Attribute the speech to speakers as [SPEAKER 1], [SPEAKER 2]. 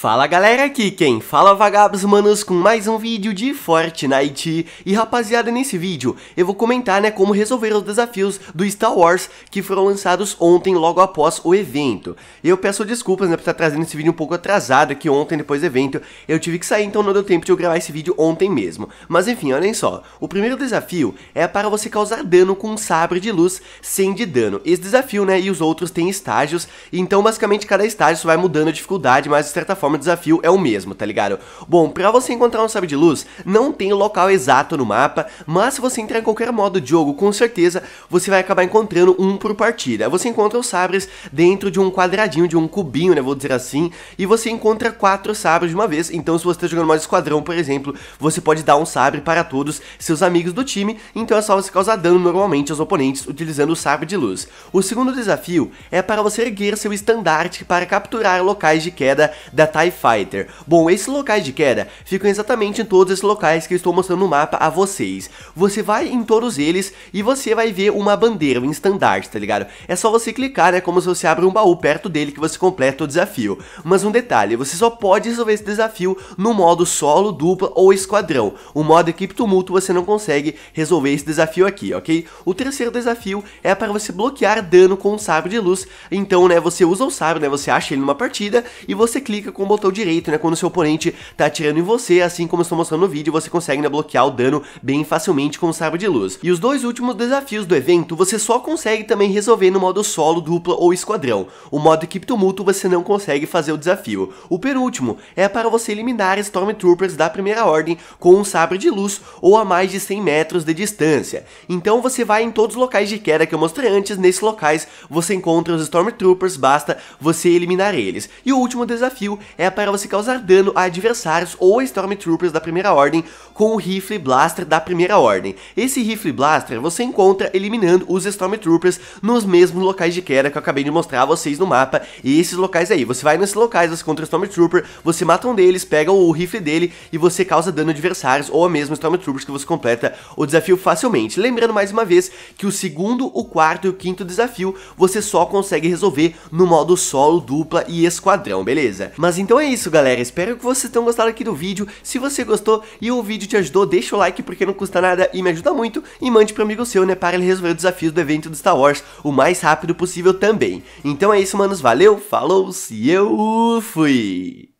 [SPEAKER 1] Fala galera, aqui quem fala vagabos manos com mais um vídeo de Fortnite E rapaziada, nesse vídeo eu vou comentar né, como resolver os desafios do Star Wars que foram lançados ontem logo após o evento eu peço desculpas né, por estar trazendo esse vídeo um pouco atrasado, que ontem depois do evento eu tive que sair Então não deu tempo de eu gravar esse vídeo ontem mesmo Mas enfim, olhem só, o primeiro desafio é para você causar dano com um sabre de luz sem de dano Esse desafio né, e os outros têm estágios, então basicamente cada estágio vai mudando a dificuldade, mas de certa forma forma o desafio é o mesmo, tá ligado? Bom, pra você encontrar um sabre de luz, não tem local exato no mapa, mas se você entrar em qualquer modo de jogo, com certeza você vai acabar encontrando um por partida. Você encontra os sabres dentro de um quadradinho, de um cubinho, né, vou dizer assim, e você encontra quatro sabres de uma vez, então se você tá jogando modo esquadrão, por exemplo, você pode dar um sabre para todos seus amigos do time, então é só você causar dano normalmente aos oponentes utilizando o sabre de luz. O segundo desafio é para você erguer seu estandarte para capturar locais de queda da TIE Fighter. Bom, esses locais de queda ficam exatamente em todos esses locais que eu estou mostrando no mapa a vocês. Você vai em todos eles e você vai ver uma bandeira, um estandarte, tá ligado? É só você clicar, né, como se você abre um baú perto dele que você completa o desafio. Mas um detalhe, você só pode resolver esse desafio no modo solo, dupla ou esquadrão. O modo equipe tumulto você não consegue resolver esse desafio aqui, ok? O terceiro desafio é para você bloquear dano com um sabre de luz. Então, né, você usa o sabre, né, você acha ele numa partida e você clica com botão direito, né, quando seu oponente tá atirando em você, assim como estou mostrando no vídeo, você consegue né, bloquear o dano bem facilmente com o sabre de luz. E os dois últimos desafios do evento, você só consegue também resolver no modo solo, dupla ou esquadrão. O modo equipe tumulto você não consegue fazer o desafio. O penúltimo é para você eliminar Stormtroopers da primeira ordem com um sabre de luz ou a mais de 100 metros de distância. Então você vai em todos os locais de queda que eu mostrei antes, nesses locais você encontra os Stormtroopers, basta você eliminar eles. E o último desafio é para você causar dano a adversários ou Stormtroopers da primeira ordem com o rifle blaster da primeira ordem. Esse rifle blaster você encontra eliminando os Stormtroopers nos mesmos locais de queda que eu acabei de mostrar a vocês no mapa, e esses locais aí, você vai nesses locais, você encontra o Stormtrooper, você mata um deles, pega o rifle dele e você causa dano a adversários ou a mesmo Stormtroopers que você completa o desafio facilmente. Lembrando mais uma vez que o segundo, o quarto e o quinto desafio você só consegue resolver no modo solo, dupla e esquadrão, beleza? Mas então é isso galera, espero que vocês tenham gostado aqui do vídeo, se você gostou e o vídeo te ajudou, deixa o like porque não custa nada e me ajuda muito, e mande para amigo seu, né, para ele resolver os desafios do evento do Star Wars o mais rápido possível também. Então é isso, manos, valeu, falou, se eu fui!